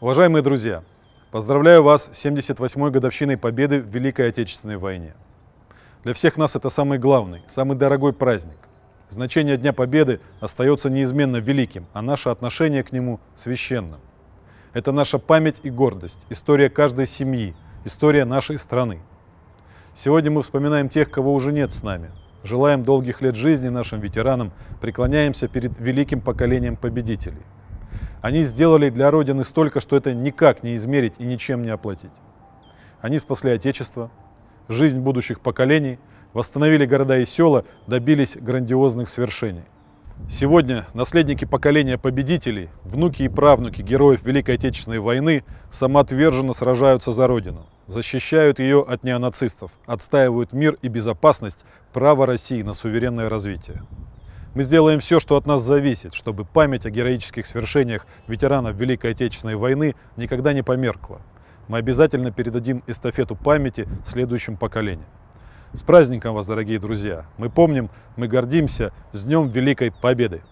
Уважаемые друзья, поздравляю вас с 78-й годовщиной победы в Великой Отечественной войне. Для всех нас это самый главный, самый дорогой праздник. Значение Дня Победы остается неизменно великим, а наше отношение к нему священным. Это наша память и гордость, история каждой семьи, история нашей страны. Сегодня мы вспоминаем тех, кого уже нет с нами. Желаем долгих лет жизни нашим ветеранам, преклоняемся перед великим поколением победителей – они сделали для Родины столько, что это никак не измерить и ничем не оплатить. Они спасли Отечество, жизнь будущих поколений, восстановили города и села, добились грандиозных свершений. Сегодня наследники поколения победителей, внуки и правнуки героев Великой Отечественной войны самоотверженно сражаются за Родину, защищают ее от неонацистов, отстаивают мир и безопасность, право России на суверенное развитие. Мы сделаем все, что от нас зависит, чтобы память о героических свершениях ветеранов Великой Отечественной войны никогда не померкла. Мы обязательно передадим эстафету памяти следующим поколениям. С праздником вас, дорогие друзья! Мы помним, мы гордимся с Днем Великой Победы!